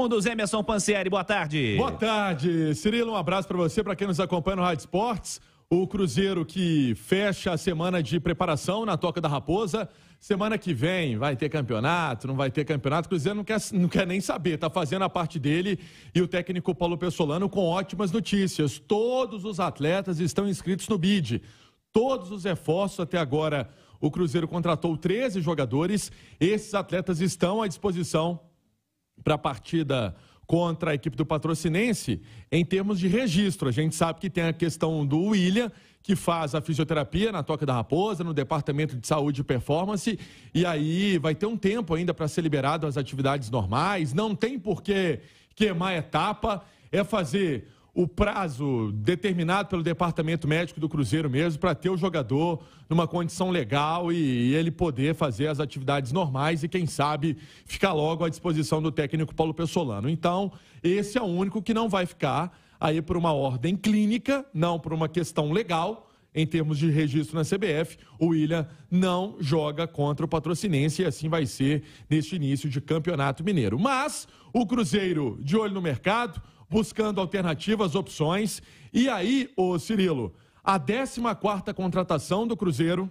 Mundos, Emerson Pancieri, boa tarde. Boa tarde, Cirilo, um abraço para você, para quem nos acompanha no Rádio Esportes. O Cruzeiro que fecha a semana de preparação na Toca da Raposa. Semana que vem vai ter campeonato, não vai ter campeonato. O Cruzeiro não quer, não quer nem saber, está fazendo a parte dele. E o técnico Paulo Pessolano com ótimas notícias. Todos os atletas estão inscritos no BID. Todos os reforços até agora. O Cruzeiro contratou 13 jogadores. Esses atletas estão à disposição para a partida contra a equipe do Patrocinense em termos de registro. A gente sabe que tem a questão do William, que faz a fisioterapia na Toca da Raposa, no Departamento de Saúde e Performance, e aí vai ter um tempo ainda para ser liberado as atividades normais. Não tem por que queimar etapa, é fazer o prazo determinado pelo departamento médico do Cruzeiro mesmo para ter o jogador numa condição legal e, e, ele poder fazer as atividades normais e quem sabe ficar logo à disposição do técnico Paulo Pessolano. Então, esse é o único que não vai ficar aí por uma ordem clínica, não por uma questão legal. Em termos de registro na CBF, o William não joga contra o Patrocinense e assim vai ser neste início de Campeonato Mineiro. Mas o Cruzeiro, de olho no mercado, buscando alternativas, opções. E aí, ô Cirilo, a 14 contratação do Cruzeiro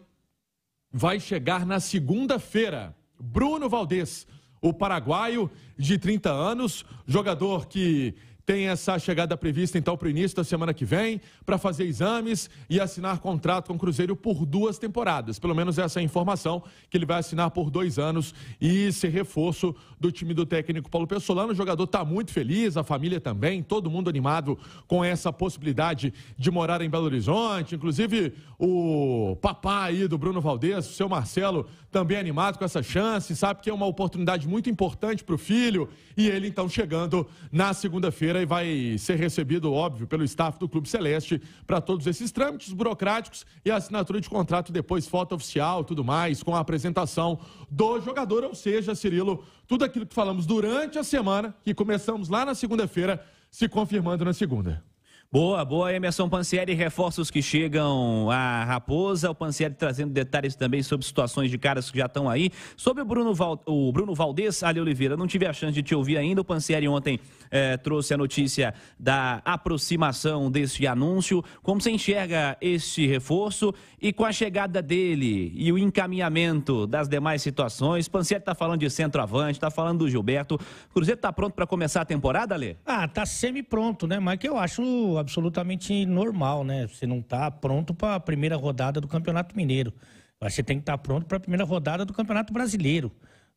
vai chegar na segunda-feira. Bruno Valdez, o paraguaio de 30 anos, jogador que tem essa chegada prevista então para o início da semana que vem, para fazer exames e assinar contrato com o Cruzeiro por duas temporadas. Pelo menos essa é a informação, que ele vai assinar por dois anos e ser reforço do time do técnico Paulo Pessolano. O jogador está muito feliz, a família também, todo mundo animado com essa possibilidade de morar em Belo Horizonte. Inclusive o papai aí do Bruno Valdez, o seu Marcelo, também animado com essa chance, sabe que é uma oportunidade muito importante para o filho e ele então chegando na segunda-feira e vai ser recebido, óbvio, pelo staff do Clube Celeste para todos esses trâmites burocráticos e assinatura de contrato depois, foto oficial, tudo mais, com a apresentação do jogador, ou seja, Cirilo, tudo aquilo que falamos durante a semana, que começamos lá na segunda-feira, se confirmando na segunda. Boa, boa, Emerson Pancieri, reforços que chegam à Raposa, o Pancieri trazendo detalhes também sobre situações de caras que já estão aí. Sobre o Bruno, Val, o Bruno Valdez, Ali Oliveira, não tive a chance de te ouvir ainda, o Pancieri ontem eh, trouxe a notícia da aproximação deste anúncio, como você enxerga este reforço e com a chegada dele e o encaminhamento das demais situações, Pancieri está falando de centroavante, está falando do Gilberto, o Cruzeiro está pronto para começar a temporada, Ale? Ah, está semi-pronto, né, mas que eu acho absolutamente normal, né? Você não está pronto para a primeira rodada do Campeonato Mineiro. Você tem que estar tá pronto para a primeira rodada do Campeonato Brasileiro.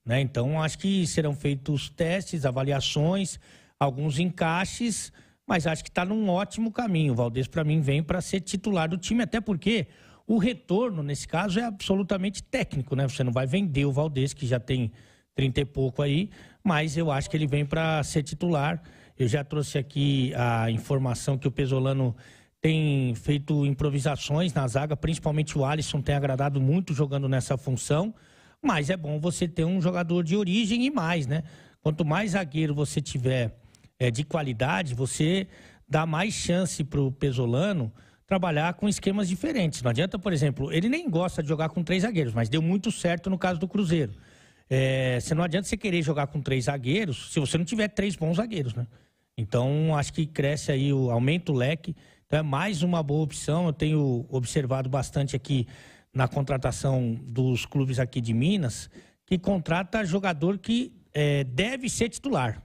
Né? Então, acho que serão feitos testes, avaliações, alguns encaixes, mas acho que está num ótimo caminho. O Valdez, para mim, vem para ser titular do time, até porque o retorno, nesse caso, é absolutamente técnico, né? Você não vai vender o Valdez, que já tem 30 e pouco aí, mas eu acho que ele vem para ser titular. Eu já trouxe aqui a informação que o Pesolano tem feito improvisações na zaga, principalmente o Alisson tem agradado muito jogando nessa função, mas é bom você ter um jogador de origem e mais, né? Quanto mais zagueiro você tiver é, de qualidade, você dá mais chance para o Pesolano trabalhar com esquemas diferentes. Não adianta, por exemplo, ele nem gosta de jogar com três zagueiros, mas deu muito certo no caso do Cruzeiro. É, você não adianta você querer jogar com três zagueiros se você não tiver três bons zagueiros, né? Então, acho que cresce aí, o, aumenta o leque. Então, é mais uma boa opção. Eu tenho observado bastante aqui na contratação dos clubes aqui de Minas, que contrata jogador que é, deve ser titular.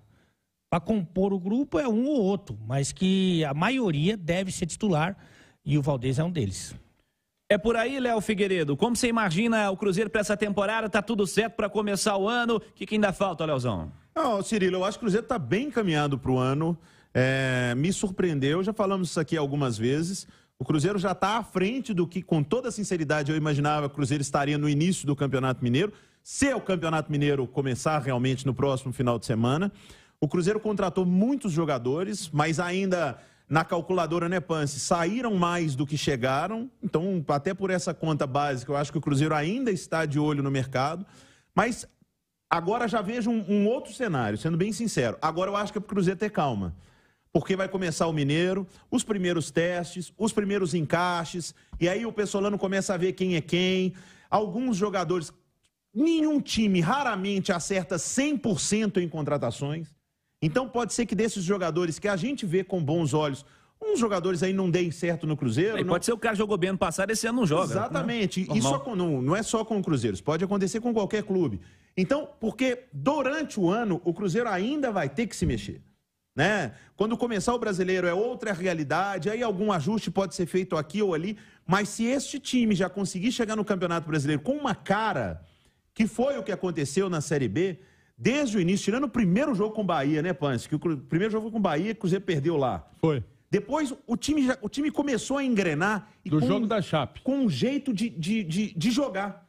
Para compor o grupo é um ou outro, mas que a maioria deve ser titular e o Valdez é um deles. É por aí, Léo Figueiredo. Como você imagina o Cruzeiro para essa temporada? Tá tudo certo para começar o ano? O que, que ainda falta, Leozão? Não, Cirilo, eu acho que o Cruzeiro está bem encaminhado para o ano. É, me surpreendeu, já falamos isso aqui algumas vezes. O Cruzeiro já está à frente do que, com toda sinceridade, eu imaginava que o Cruzeiro estaria no início do Campeonato Mineiro. Se o Campeonato Mineiro começar realmente no próximo final de semana. O Cruzeiro contratou muitos jogadores, mas ainda na calculadora Nepance né, saíram mais do que chegaram. Então, até por essa conta básica, eu acho que o Cruzeiro ainda está de olho no mercado. Mas Agora já vejo um, um, outro cenário, sendo bem sincero. Agora eu acho que é para o Cruzeiro ter calma. Porque vai começar o Mineiro, os primeiros testes, os primeiros encaixes, e aí o Pessolano começa a ver quem é quem. Alguns jogadores. Nenhum time raramente acerta 100% em contratações. Então pode ser que desses jogadores que a gente vê com bons olhos uns jogadores aí não deem certo no Cruzeiro. Não... Pode ser o cara jogou bem ano passado, esse ano não joga. Né? Exatamente. Né? Isso não, não é só com o Cruzeiro, isso pode acontecer com qualquer clube. Então, porque durante o ano o Cruzeiro ainda vai ter que se mexer. Né? Quando começar o brasileiro é outra realidade, aí algum ajuste pode ser feito aqui ou ali, mas se este time já conseguir chegar no Campeonato Brasileiro com uma cara, que foi o que aconteceu na Série B, desde o início, tirando o primeiro jogo com o Bahia, né, Pans Que o primeiro jogo com o Bahia, que o Cruzeiro perdeu lá. Foi. Depois o time, já, o time começou a engrenar. Do com, jogo da Chape. Com um jeito de, de, de, de, jogar.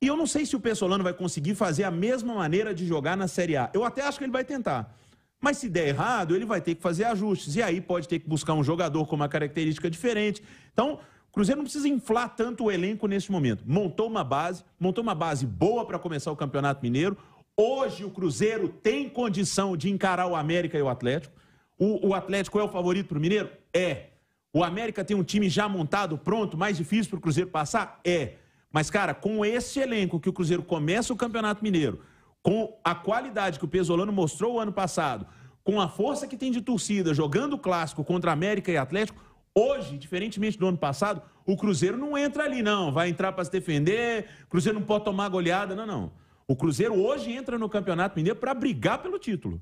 E eu não sei se o Pessolano vai conseguir fazer a mesma maneira de jogar na Série A. Eu até acho que ele vai tentar. Mas se der errado, ele vai ter que fazer ajustes. E aí pode ter que buscar um jogador com uma característica diferente. Então, o Cruzeiro não precisa inflar tanto o elenco neste momento. Montou uma base, montou uma base boa para começar o Campeonato Mineiro. Hoje o Cruzeiro tem condição de encarar o América e o Atlético. O, o Atlético é o favorito para o Mineiro? É. O América tem um time já montado, pronto, mais difícil para o Cruzeiro passar? É. Mas, cara, com esse elenco que o Cruzeiro começa o Campeonato Mineiro, com a qualidade que o Pesolano mostrou o ano passado, com a força que tem de torcida, jogando o clássico contra América e Atlético, hoje, diferentemente do ano passado, o Cruzeiro não entra ali, não. Vai entrar para se defender, o Cruzeiro não pode tomar goleada, não, não. O Cruzeiro hoje entra no Campeonato Mineiro para brigar pelo título.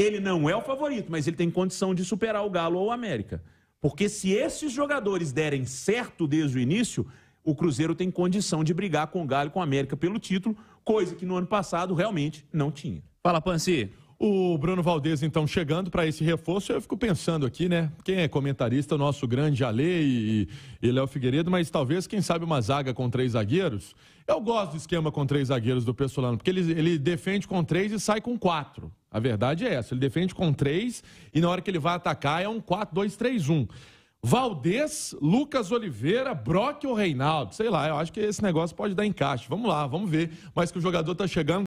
Ele não é o favorito, mas ele tem condição de superar o Galo ou o América. Porque se esses jogadores derem certo desde o início, o Cruzeiro tem condição de brigar com o Galo e com o América pelo título, coisa que no ano passado realmente não tinha. Fala, Pansi. O Bruno Valdez, então, chegando para esse reforço, eu fico pensando aqui, né? Quem é comentarista, o nosso grande Ale e, e Léo Figueiredo, mas talvez, quem sabe, uma zaga com três zagueiros. Eu gosto do esquema com três zagueiros do Pessolano, porque ele, ele defende com três e sai com quatro. A verdade é essa. Ele defende com três e na hora que ele vai atacar é um 4-2-3-1. Valdez, Lucas Oliveira, Brock ou Reinaldo? Sei lá, eu acho que esse negócio pode dar encaixe. Vamos lá, vamos ver. Mas que o jogador tá chegando.